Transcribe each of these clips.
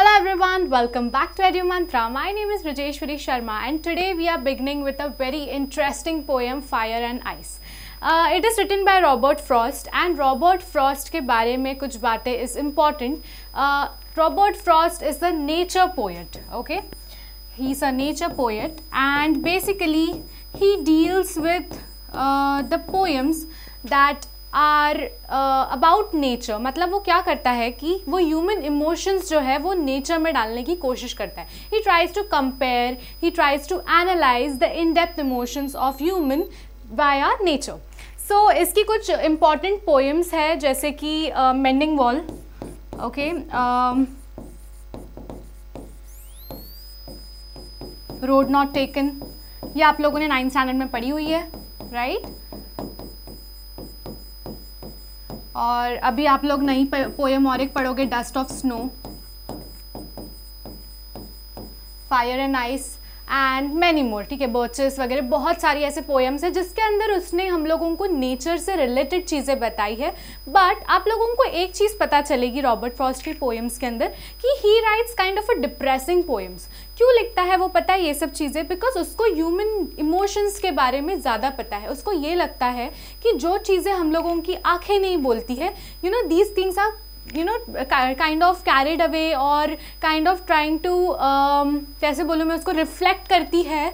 Hello everyone, welcome back to Edu Mantra. My name is Rajeshwari Sharma and today we are beginning with a very interesting poem Fire and Ice. Uh, it is written by Robert Frost and Robert Frost के बारे में कुछ बातें is important. Uh, Robert Frost is a nature poet, okay? He's a nature poet and basically he deals with uh, the poems that are about nature मतलब वो क्या करता है कि वो ह्यूमन इमोशंस जो है वो नेचर में डालने की कोशिश करता है he tries to compare he tries to analyse the in depth emotions of human by our nature so इसकी कुछ इम्पॉर्टेंट पोएम्स है जैसे कि mending wall okay road not taken ये आप लोगों ने नाइन्थ स्टैंडर्ड में पढ़ी हुई है राइट right? और अभी आप लोग नहीं पोएम और एक पढ़ोगे dust of snow fire and ice and many more ठीक है बर्चेस वगैरह बहुत सारी ऐसे पोएम्स हैं जिसके अंदर उसने हम लोगों को नेचर से रिलेटेड चीज़ें बताई है बट आप लोगों को एक चीज़ पता चलेगी रॉबर्ट फ्रॉस्ट की पोएम्स के अंदर कि he writes kind of a depressing poems क्यों लिखता है वो पता है ये सब चीज़ें बिकॉज उसको ह्यूमन इमोशंस के बारे में ज़्यादा पता है उसको ये लगता है कि जो चीज़ें हम लोगों की आंखें नहीं बोलती है you know these things are you know kind of carried away और काइंड ऑफ ट्राइंग टू कैसे बोलूँ मैं उसको रिफ्लेक्ट करती है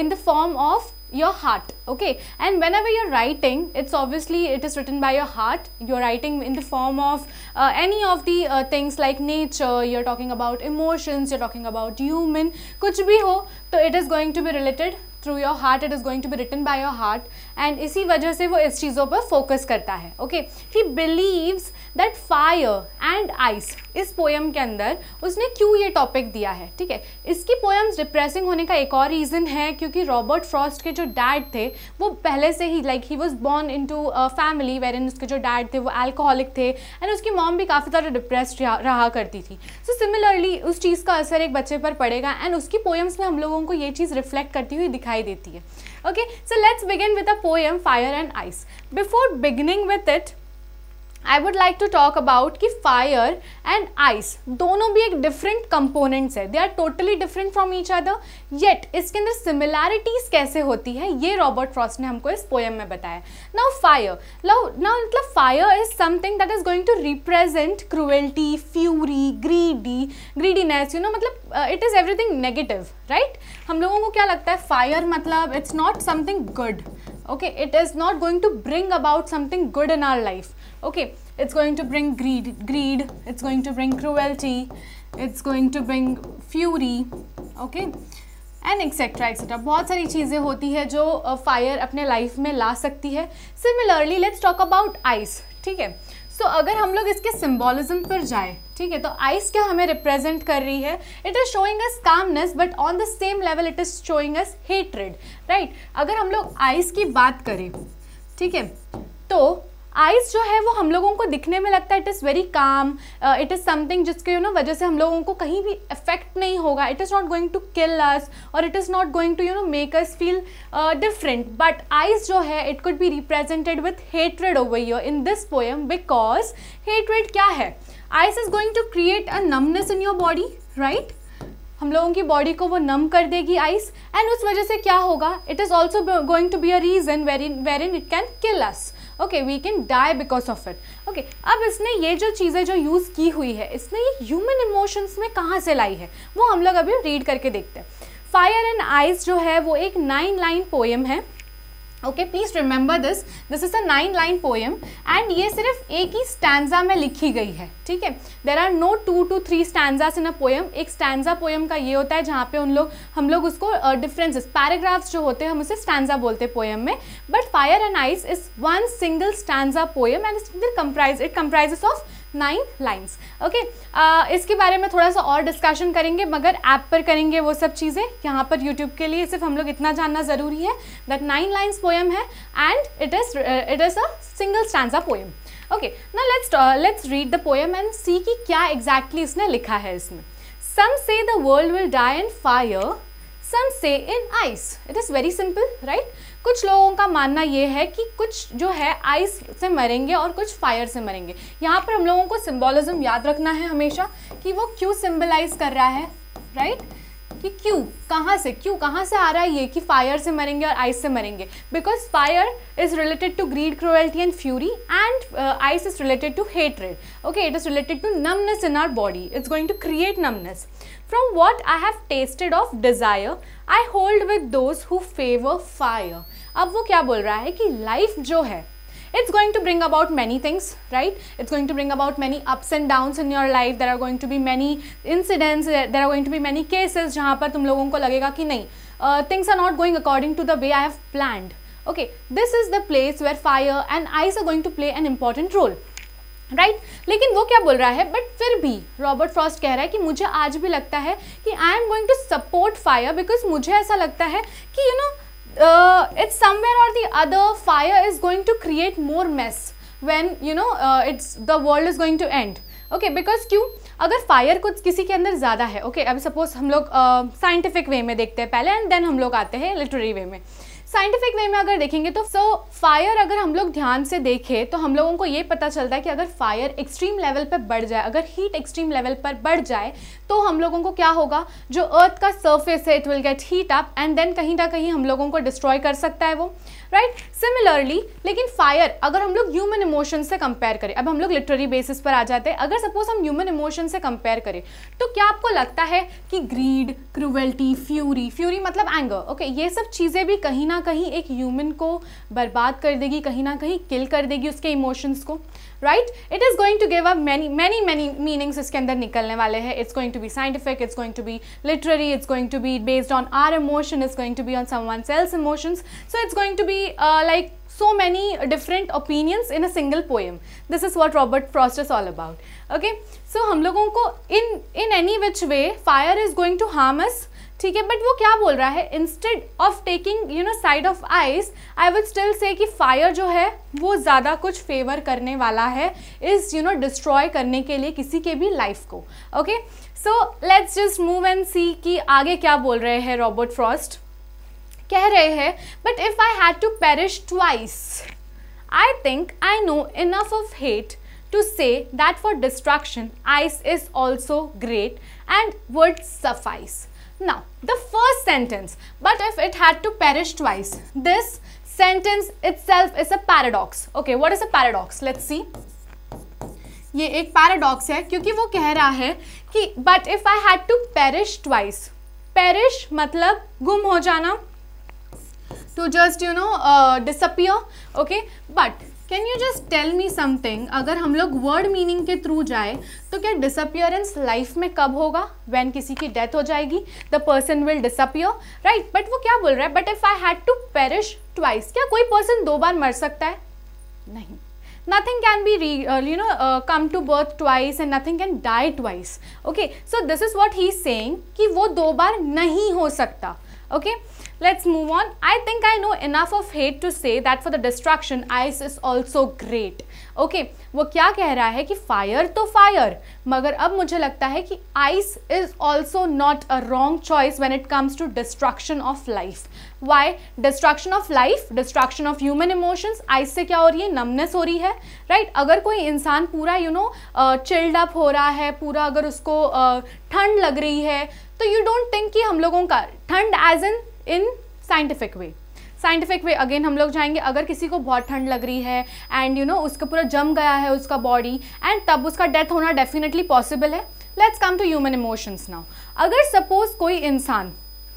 in the form of your heart okay and whenever your writing it's obviously it is written by your heart your writing in the form of uh, any of the uh, things like nature you're talking about emotions you're talking about human kuch bhi ho so it is going to be related through your heart it is going to be written by your heart and इसी वजह से वो इस चीज़ों पर focus करता है okay he believes that fire and ice इस पोएम के अंदर उसने क्यों ये टॉपिक दिया है ठीक है इसकी पोएम्स डिप्रेसिंग होने का एक और रीज़न है क्योंकि रॉबर्ट फ्रॉस्ट के जो डैड थे वो पहले से ही like he was born into family wherein उसके जो डैड थे वो एल्कोहलिक थे एंड उसकी मॉम भी काफ़ी ज़्यादा डिप्रेस रहा करती थी सो so, सिमिलरली उस चीज़ का असर एक बच्चे पर पड़ेगा एंड उसकी पोएम्स में हम लोगों को ये चीज़ रिफ्लेक्ट करती हुई दिखाई देती है Okay, so let's begin with the poem Fire and Ice. Before beginning with it, I would like to talk about कि फायर एंड आइस दोनों भी एक डिफरेंट कंपोनेंट्स है they are totally different from each other yet इसके अंदर similarities कैसे होती है ये रॉबर्ट फ्रॉस्ट ने हमको इस पोएम में बताया नाउ फायर लव ना मतलब fire is something that is going to represent cruelty fury greedy greediness you know मतलब it is everything negative right हम लोगों को क्या लगता है फायर मतलब it's not something good okay it is not going to bring about something good in our life okay it's going to bring greed greed it's going to bring cruelty it's going to bring fury okay and etcetera etcetera बहुत सारी चीज़ें होती है जो fire अपने life में ला सकती है similarly let's talk about ice ठीक है सो so, अगर हम लोग इसके सिम्बॉलिज्म पर जाए ठीक है तो आइस क्या हमें रिप्रेजेंट कर रही है it is showing us calmness but on the same level it is showing us hatred right अगर हम लोग आइस की बात करें ठीक है तो आइस जो है वो हम लोगों को दिखने में लगता है it is very calm it is something जिसके यू नो वजह से हम लोगों को कहीं भी इफेक्ट नहीं होगा it is not going to kill us और it is not going to you know make us feel different but ice जो है it could be represented with hatred over your in this poem because hatred क्या है ice is going to create a numbness in your body right हम लोगों की body को वो नम कर देगी आइस एंड उस वजह से क्या होगा it is also going to be a reason wherein wherein it can kill us okay we can die because of it okay अब इसने ये जो चीज़ें जो यूज़ की हुई है इसने ये ह्यूमन इमोशंस में कहाँ से लाई है वो हम लोग अभी रीड करके देखते हैं फायर एंड आइस जो है वो एक नाइन लाइन पोएम है okay please remember this this is a nine line poem and ये सिर्फ एक ही स्टैंडा में लिखी गई है ठीक है there are no two two three stanzas in a poem एक स्टैंडा पोएम का ये होता है जहाँ पे उन लोग हम लोग उसको डिफरेंसेस uh, पैराग्राफ्स जो होते हैं हम उसे स्टैंडा बोलते हैं पोएम में but fire and ice is one single stanza poem and it comprise it comprises of nine lines okay इसके बारे में थोड़ा सा और डिस्कशन करेंगे मगर ऐप पर करेंगे वो सब चीज़ें यहाँ पर यूट्यूब के लिए सिर्फ हम लोग इतना जानना ज़रूरी है दैट नाइन लाइन्स पोएम है and it is it is a single stanza poem okay ना let's let's read the poem and see कि क्या एग्जैक्टली exactly इसने लिखा है इसमें some say the world will die in fire some say in ice it is very simple right कुछ लोगों का मानना ये है कि कुछ जो है आइस से मरेंगे और कुछ फायर से मरेंगे यहाँ पर हम लोगों को सिम्बोलिज्म याद रखना है हमेशा कि वो क्यों सिम्बलाइज कर रहा है राइट right? कि क्यों कहाँ से क्यों कहाँ से आ रहा है ये कि फायर से मरेंगे और आइस से मरेंगे because fire is related to greed cruelty and fury and ice is related to hatred okay it is related to numbness in our body it's going to create numbness from what I have tasted of desire I hold with those who favour fire अब वो क्या बोल रहा है कि life जो है it's going to bring about many things right it's going to bring about many ups and down in your life there are going to be many incidents there are going to be many cases जहाँ पर तुम लोगों को लगेगा कि नहीं things are not going according to the way I have planned okay this is the place where fire and ice are going to play an important role right लेकिन वो क्या बोल रहा है बट फिर भी रॉबर्ट फ्रॉस्ट कह रहा है कि मुझे आज भी लगता है कि I am going to support fire because मुझे ऐसा लगता है कि you know uh, it's somewhere or the other fire is going to create more mess when you know uh, it's the world is going to end okay because क्यों अगर fire कुछ किसी के अंदर ज़्यादा है ओके okay, अब suppose हम लोग scientific way में देखते हैं पहले and then हम लोग आते हैं literary way में साइंटिफिक वे में अगर देखेंगे तो सो so, फायर अगर हम लोग ध्यान से देखें तो हम लोगों को ये पता चलता है कि अगर फायर एक्सट्रीम लेवल पर बढ़ जाए अगर हीट एक्सट्रीम लेवल पर बढ़ जाए तो हम लोगों को क्या होगा जो अर्थ का सर्फेस है it will get heat up and then कहीं ना कहीं हम लोगों को डिस्ट्रॉय कर सकता है वो राइट right? सिमिलरली लेकिन फायर अगर हम लोग ह्यूमन इमोशन से कंपेयर करें अब हम लोग लिटरेरी बेसिस पर आ जाते हैं अगर सपोज हम ह्यूमन इमोशन से कंपेयर करें तो क्या आपको लगता है कि ग्रीड क्रूवल्टी फ्यूरी फ्यूरी मतलब एंगर ओके okay, ये सब चीज़ें भी कहीं ना कहीं एक ह्यूमन को बर्बाद कर देगी कहीं ना कहीं किल कर देगी उसके इमोशंस को right it is going to give a many many many meanings इसके अंदर निकलने वाले हैं it's going to be scientific it's going to be literary it's going to be based on our emotion is going to be on some one else's emotions so it's going to be like so many different opinions in a single poem this is what Robert Frost is all about okay so हम लोगों को in in any which way fire is going to harms ठीक है but वो क्या बोल रहा है instead of taking you know side of ice I would still say कि फायर जो है वो ज़्यादा कुछ फेवर करने वाला है इस यू नो डिस्ट्रॉय करने के लिए किसी के भी लाइफ को okay so let's just move and see कि आगे क्या बोल रहे हैं रॉबर्ट फ्रॉस्ट कह रहे हैं but if I had to perish twice I think I know enough of hate to say that for destruction ice is also great and would suffice Now, the first sentence, but if it had to perish twice, this sentence itself is a paradox. Okay, what is a paradox? Let's see. ये एक paradox है क्योंकि वो कह रहा है कि but if I had to perish twice perish मतलब गुम हो जाना to just you know disappear okay but can you just tell me something अगर हम लोग वर्ड मीनिंग के थ्रू जाए तो क्या डिसअपियरेंस लाइफ में कब होगा वैन किसी की डेथ हो जाएगी the person will disappear right but वो क्या बोल रहा है but if I had to perish twice क्या कोई पर्सन दो बार मर सकता है नहीं nothing can be re, uh, you know uh, come to birth twice and nothing can die twice okay so this is what he is saying कि वो दो बार नहीं हो सकता okay Let's move on. I think I know enough of hate to say that for the destruction, ice is also great. Okay, वो क्या कह रहा है कि फायर तो फायर मगर अब मुझे लगता है कि ice is also not a wrong choice when it comes to destruction of life why destruction of life destruction of human emotions ice से क्या हो रही है नमनेस हो रही है राइट right? अगर कोई इंसान पूरा यू नो चिल्ड अप हो रहा है पूरा अगर उसको uh, ठंड uh, लग रही है तो यू डोंट थिंक कि हम लोगों का ठंड as an in scientific way scientific way again हम लोग जाएंगे अगर किसी को बहुत ठंड लग रही है एंड यू नो उसका पूरा जम गया है उसका बॉडी एंड तब उसका डेथ होना डेफिनेटली पॉसिबल है let's come to human emotions now अगर सपोज कोई इंसान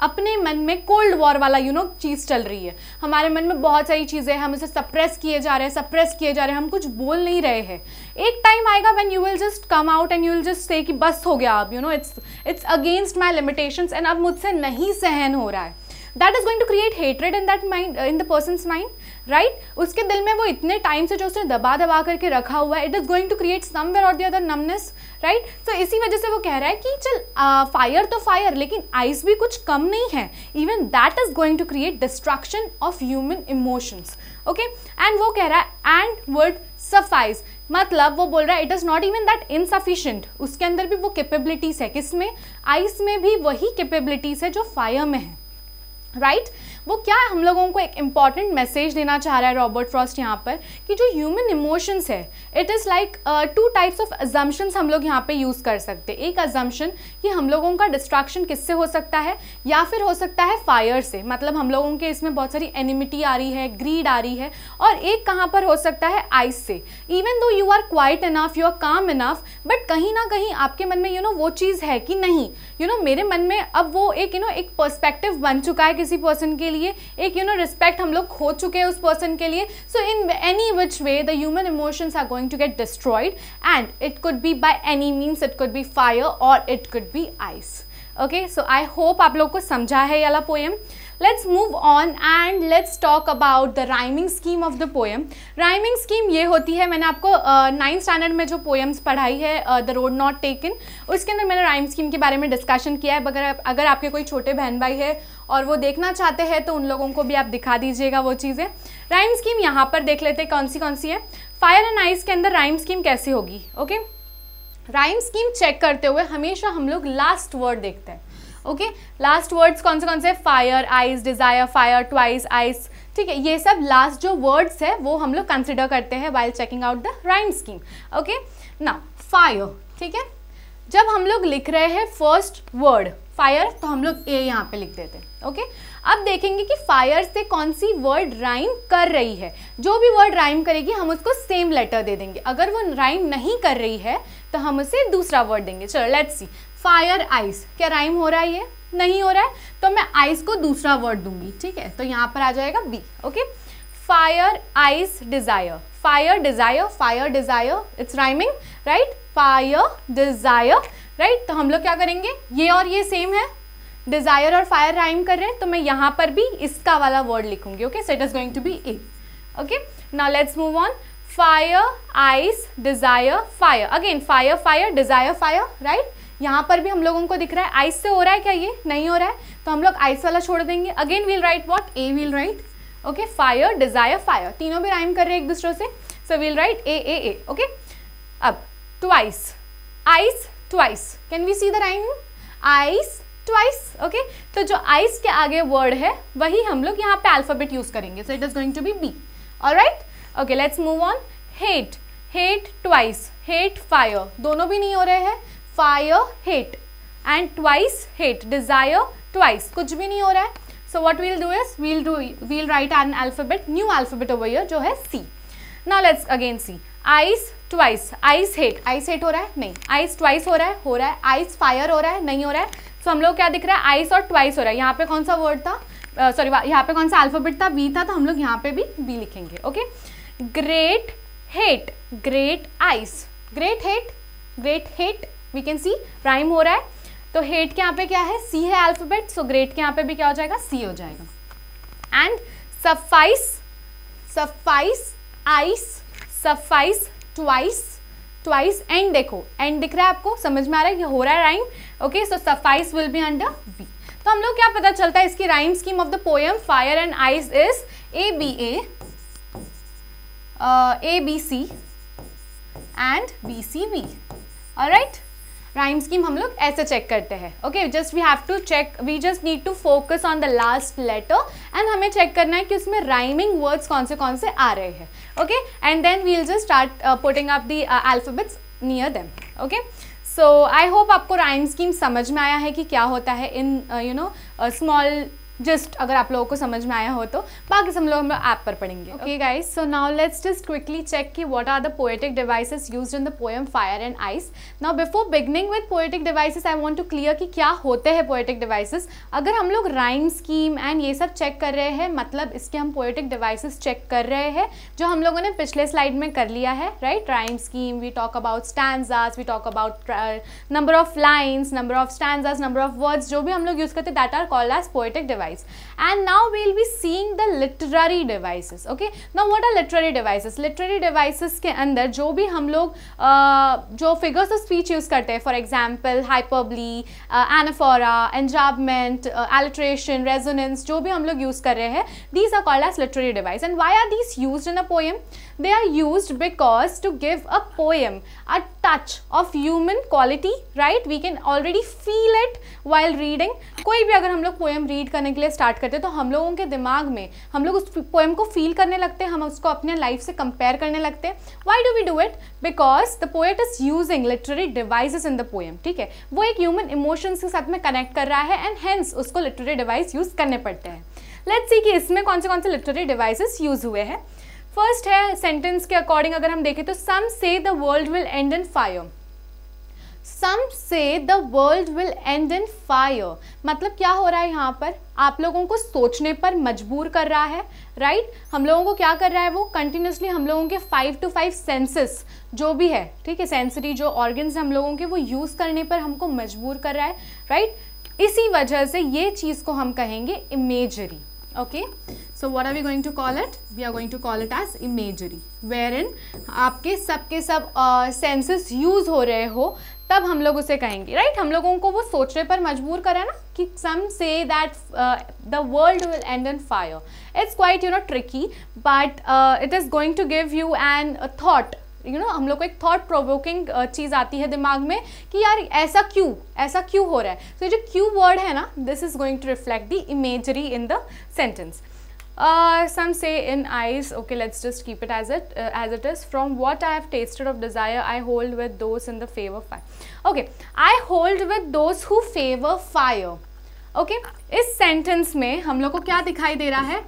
अपने मन में कोल्ड वॉर वाला यू you नो know, चीज़ चल रही है हमारे मन में बहुत सारी चीज़ें हैं हम उसे सप्रेस किए जा रहे हैं सप्रेस किए जा रहे हैं हम कुछ बोल नहीं रहे हैं एक टाइम आएगा when you will just come out and you will just say कि बस हो गया अब you know it's it's against my limitations and अब मुझसे नहीं सहन हो रहा है that is going to create hatred in that mind in the person mind right उसके दिल में वो इतने टाइम से जो उसने दबा दबा करके रखा हुआ है it is going to create somewhere और the other numbness right so इसी वजह से वो कह रहा है कि चल फायर तो फायर लेकिन आइस भी कुछ कम नहीं है even that is going to create destruction of human emotions okay and वो कह रहा है एंड वर्ड सफाइज मतलब वो बोल रहा है it is not even that insufficient उसके अंदर भी वो कैपेबिलिटीज़ है किस में आइस में भी वही कैपेबिलिटीज़ है जो फायर में है right वो क्या हम लोगों को एक इम्पॉर्टेंट मैसेज देना चाह रहा है रॉबर्ट फ्रॉस्ट यहाँ पर कि जो ह्यूमन इमोशंस है it is like two types of assumptions हम लोग यहाँ पे यूज़ कर सकते एक एजम्पन कि हम लोगों का डिस्ट्रैक्शन किससे हो सकता है या फिर हो सकता है फायर से मतलब हम लोगों के इसमें बहुत सारी एनिमिटी आ रही है ग्रीड आ रही है और एक कहाँ पर हो सकता है आइस से even though you are quiet enough you are calm enough but कहीं ना कहीं आपके मन में यू you नो know, वो चीज़ है कि नहीं यू you नो know, मेरे मन में अब वो एक यू you नो know, एक पर्सपेक्टिव बन चुका है किसी पर्सन के लिए एक यू नो रिस्पेक्ट हम लोग खो चुके हैं उस पर्सन के लिए so in any which way the human emotions are going to get destroyed and it could be by any means it could be fire और it could be ice okay so I hope आप लोग को समझा है ये वाला poem let's move on and let's talk about the rhyming scheme of the poem rhyming scheme ये होती है मैंने आपको नाइन्थ uh, स्टैंडर्ड में जो पोएम्स पढ़ाई है द रोड नॉट टेकन उसके अंदर मैंने राइम स्कीम के बारे में डिस्कशन किया है अगर अगर आपके कोई छोटे बहन भाई है और वो देखना चाहते हैं तो उन लोगों को भी आप दिखा दीजिएगा वो चीज़ें राइम स्कीम यहाँ पर देख लेते हैं कौन सी कौन सी है फायर एंड आइस के अंदर राइम स्कीम कैसी होगी ओके राइम स्कीम चेक करते हुए हमेशा हम लोग लास्ट वर्ड देखते हैं ओके लास्ट वर्ड्स कौन से कौन से fire ice desire fire twice ice ठीक है ये सब लास्ट जो वर्ड्स है वो हम लोग कंसिडर करते हैं while checking out the rhyme scheme okay ना फायर ठीक है जब हम लोग लिख रहे हैं फर्स्ट वर्ड फायर तो हम लोग ए यहाँ पे लिख देते हैं ओके अब देखेंगे कि फायर से कौन सी वर्ड राइम कर रही है जो भी वर्ड राइम करेगी हम उसको सेम लेटर दे देंगे अगर वो राइम नहीं कर रही है तो हम उसे दूसरा वर्ड देंगे चलो लेट्स सी फायर आइस क्या राइम हो रहा है ये नहीं हो रहा है तो मैं आइस को दूसरा वर्ड दूंगी ठीक है तो यहाँ पर आ जाएगा B okay fire ice desire fire desire fire desire it's rhyming right fire desire right तो हम लोग क्या करेंगे ये और ये सेम है डिज़ायर और फायर राइम कर रहे हैं तो मैं यहाँ पर भी इसका वाला वर्ड लिखूंगी okay so it is going to be A okay now let's move on fire ice desire fire again fire fire desire fire right यहाँ पर भी हम लोगों को दिख रहा है आइस से हो रहा है क्या ये नहीं हो रहा है तो हम लोग आइस वाला छोड़ देंगे again we'll write what A we'll write okay fire desire fire तीनों भी राइम कर रहे हैं एक दूसरे से so we'll write A A A okay अब twice ice twice can we see the rhyme ice twice okay तो जो आइस के आगे वर्ड है वही हम लोग यहाँ पे अल्फ़ाबेट यूज़ करेंगे so it is going to be B और right okay let's move on hate hate twice hate fire दोनों भी नहीं हो रहे हैं fire hate and twice hate desire twice कुछ भी नहीं हो रहा है so what we'll do is we'll do we'll write an alphabet new alphabet over here जो है C now let's again see ice twice ice hate ice hate हो रहा है नहीं आइस ट्वाइस हो रहा है हो रहा है आइस फायर हो रहा है नहीं हो रहा है सो हम लोग क्या दिख रहा है आइस और ट्वाइस हो रहा है यहाँ पे कौन सा वर्ड था सॉरी uh, यहाँ पे कौन सा अल्फ़ाबेट था बी था तो हम लोग यहाँ पे भी बी लिखेंगे okay great hate great ice great hate great hate we can see rhyme हो रहा है तो हेट के यहाँ पे क्या है सी है अल्फ़ाबेट सो ग्रेट के यहाँ पे भी क्या हो जाएगा सी हो जाएगा and suffice suffice ice suffice twice twice and देखो एंड दिख रहा है आपको समझ में आ रहा है ये हो रहा है rhyme okay so suffice will be under B तो हम लोग क्या पता चलता है इसकी rhyme scheme of the poem fire and ice is A B A A B C and B C B right rhyme scheme हम लोग ऐसे चेक करते हैं ओके just we have to check we just need to focus on the last letter and हमें check करना है कि उसमें राइमिंग वर्ड्स कौन से कौन से आ रहे हैं okay and then we'll just start putting up the alphabets near them okay so I hope आपको राइम स्कीम समझ में आया है कि क्या होता है in you know small just अगर आप लोगों को समझ में आया हो तो बाकी सब लोग हम लोग ऐप पर पढ़ेंगे okay guys so now let's just quickly check कि what are the poetic devices used in the poem fire and ice now before beginning with poetic devices I want to clear कि क्या होते हैं poetic devices अगर हम लोग rhyme scheme and ये सब चेक कर रहे हैं मतलब इसके हम पोएटिक डिवाइसेस चेक कर रहे हैं जो हम लोगों ने पिछले स्लाइड में कर लिया है right rhyme scheme we talk about stanzas we talk about number of lines number of stanzas number of words जो भी हम लोग यूज़ करते that are called as poetic device device and now we'll be seeing the literary devices okay now what are literary devices literary devices के अंदर जो भी हम लोग जो फिगर्स ऑफ स्पीच यूज़ करते हैं for example hyperbole anaphora enjambment alliteration resonance जो भी हम लोग यूज़ कर रहे हैं these are called as literary device and why are these use in a poem they are use because to give a poem a touch of human quality right we can already feel it while reading कोई भी अगर हम लोग poem read करने के लिए start करते हैं तो हम लोगों के दिमाग में हम लोग उस पोएम को फील करने लगते हैं हम उसको अपने लाइफ से कंपेयर करने लगते हैं why do we do it because the poet is using literary device in the poem ठीक है वो एक ह्यूमन इमोशंस के साथ में कनेक्ट कर रहा है एंड हैंस उसको लिटरेरी डिवाइस यूज़ करने पड़ते हैं लेट्स सी कि इसमें कौन से कौन से लिटरेरी डिवाइसेस यूज़ हुए हैं फर्स्ट है सेंटेंस के अकॉर्डिंग अगर हम देखें तो some say the world will end in fire some say the world will end in fire मतलब क्या हो रहा है यहाँ पर आप लोगों को सोचने पर मजबूर कर रहा है राइट right? हम लोगों को क्या कर रहा है वो कंटिन्यूसली हम लोगों के फाइव टू फाइव सेंसेस जो भी है ठीक है सेंसरी जो ऑर्गन्स हम लोगों के वो यूज़ करने पर हमको मजबूर कर रहा है राइट right? इसी वजह से ये चीज़ को हम कहेंगे imagery okay okay? So what are we going to call it we are going to call it as imagery where in आपके सब सब सेंसेस uh, हो रहे हो तब हम लोग उसे कहेंगे राइट right? हम लोगों को वो सोचने पर मजबूर करें ना कि some say that the world will end in fire it's quite you know tricky but it is going to give you an thought you know हम लोग को एक थॉट प्रोवोकिंग चीज़ आती है दिमाग में कि यार ऐसा क्यों ऐसा क्यों हो रहा है सो so, जो क्यू वर्ड है ना this is going to reflect the imagery in the sentence Uh, some say in eyes, okay, let's just keep it as it uh, as it is. From what I have tasted of desire, I hold with those in the favor fire. Okay, I hold with those who favor fire. Okay okay? इस sentence में हम लोग को क्या दिखाई दे रहा है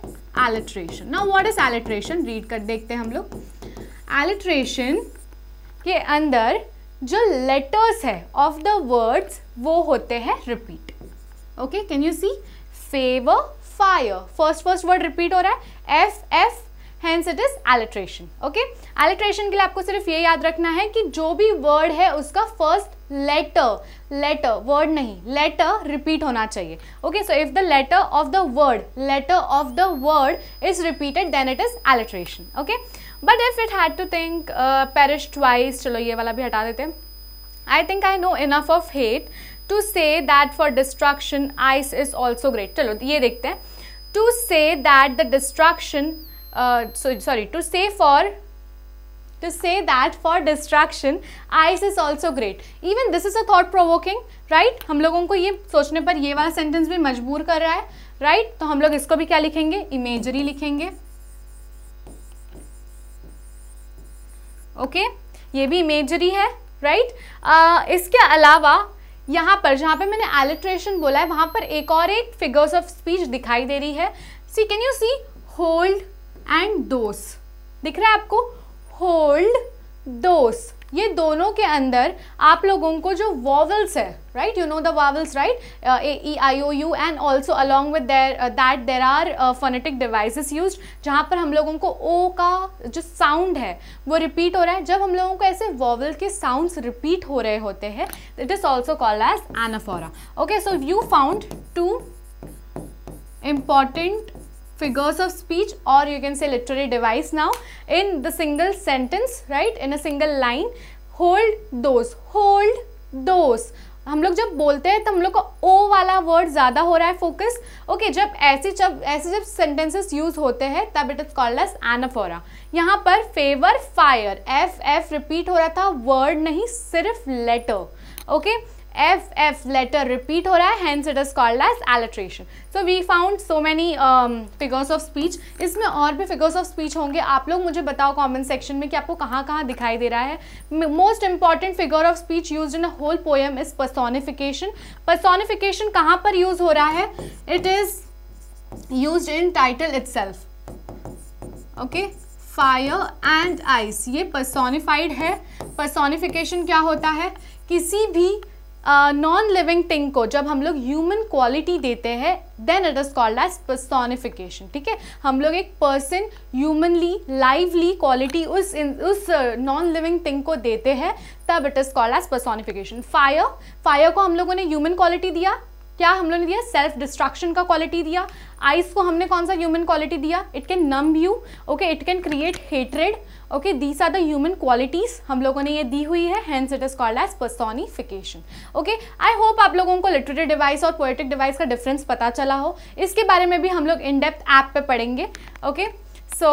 alliteration now what is alliteration read कर देखते हैं हम लोग एलिट्रेशन के अंदर जो लेटर्स है ऑफ द वर्ड्स वो होते हैं repeat okay can you see favour fire first first word repeat हो रहा है F F hence it is alliteration okay alliteration के लिए आपको सिर्फ ये याद रखना है कि जो भी वर्ड है उसका फर्स्ट लेटर लेटर वर्ड नहीं लेटर रिपीट होना चाहिए okay so if the letter of the word letter of the word is repeated then it is alliteration okay but if it had to think perish twice चलो ये वाला भी हटा देते हैं I think I know enough of hate to say that for destruction ice is also great चलो ये देखते हैं to say that the destruction sorry to say for to say that for destruction ice is also great even this is a thought provoking right hum logon ko ye sochne par ye wala sentence bhi majboor kar raha hai right? to hum log isko bhi kya likhenge imagery likhenge okay? ye bhi imagery hai right? uh, iske alawa यहाँ पर जहाँ पे मैंने alliteration बोला है वहाँ पर एक और एक फिगर्स ऑफ स्पीच दिखाई दे रही है see can you see hold and those दिख रहा है आपको होल्ड दोस ये दोनों के अंदर आप लोगों को जो वॉवल्स है right you know the vowels right A E I O U and also along with there that there are phonetic device use जहाँ पर हम लोगों को ओ का जो साउंड है वो रिपीट हो रहा है जब हम लोगों को ऐसे वॉवल के साउंड्स रिपीट हो रहे होते हैं it is also call as anaphora okay so you found two important figures of speech or you can say literary device now in the single sentence right in a single line hold those hold those हम लोग जब बोलते हैं तो हम लोग का ओ वाला वर्ड ज़्यादा हो रहा है फोकस ओके okay, जब ऐसे जब ऐसे जब सेंटेंसेस यूज होते हैं तब it is called as anaphora यहाँ पर favour fire F F repeat हो रहा था वर्ड नहीं सिर्फ letter okay okay? F F letter repeat हो रहा है hence it is called as alliteration so we found so many figures of speech इसमें और भी फिगर्स ऑफ स्पीच होंगे आप लोग मुझे बताओ कॉमेंट सेक्शन में कि आपको कहाँ कहाँ दिखाई दे रहा है most important figure of speech use in whole poem is personification personification कहाँ पर यूज हो रहा है it is use in title itself okay fire and ice ये पर्सोनिफाइड है पर्सोनिफिकेशन क्या होता है किसी भी नॉन लिविंग थिंग को जब हम लोग ह्यूमन क्वालिटी देते हैं then it is called as personification ठीक है हम लोग एक पर्सन ह्यूमनली लाइवली क्वालिटी उस उस नॉन लिविंग थिंग को देते हैं तब it is called as personification fire fire को हम लोगों ने ह्यूमन क्वालिटी दिया क्या हम लोग ने दिया सेल्फ डिस्ट्रक्शन का क्वालिटी दिया आइस को हमने कौन सा ह्यूमन क्वालिटी दिया it can numb you okay it can create hatred okay these are the human qualities हम लोगों ने ये दी हुई है hence it is called as personification okay I hope आप लोगों को लिटरेरी डिवाइस और पोएटिक डिवाइस का डिफरेंस पता चला हो इसके बारे में भी हम लोग इन डेप्थ ऐप पे पढ़ेंगे okay so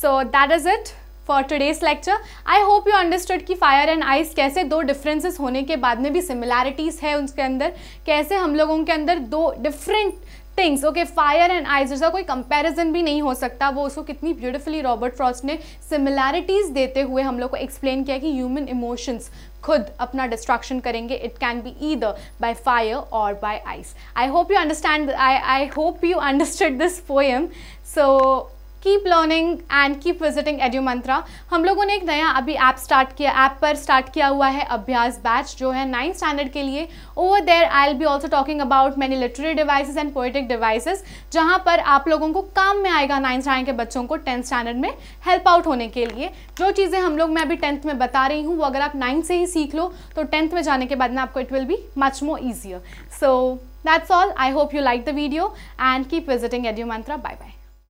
so that is it for today's lecture I hope you understood कि फायर एंड आइस कैसे दो डिफरेंसेस होने के बाद में भी सिमिलैरिटीज़ है उसके अंदर कैसे हम लोगों के अंदर दो different things okay fire and ice जैसा कोई कंपैरिजन भी नहीं हो सकता वो उसको कितनी ब्यूटीफुली रॉबर्ट फ्रॉस्ट ने सिमिलैरिटीज़ देते हुए हम लोग को एक्सप्लेन किया कि ह्यूमन इमोशंस खुद अपना डिस्ट्रैक्शन करेंगे it can be either by fire or by ice I hope you understand I I hope you understand this poem so keep learning and keep visiting Edu Mantra हम लोगों ने एक नया अभी ऐप स्टार्ट किया ऐप पर स्टार्ट किया हुआ है अभ्यास बैच जो है नाइन्थ स्टैंडर्ड के लिए over there I'll be also talking about many literary devices and poetic devices जहाँ पर आप लोगों को काम में आएगा नाइन्थ स्टैंडर्ड के बच्चों को टेंथ स्टैंडर्ड में हेल्प आउट होने के लिए जो चीज़ें हम लोग मैं अभी टेंथ में बता रही हूँ वो अगर आप नाइन्थ से ही सीख लो तो टेंथ में जाने के बाद में आपको it will be much more easier so that's all I hope you like the video and keep visiting Edu Mantra bye bye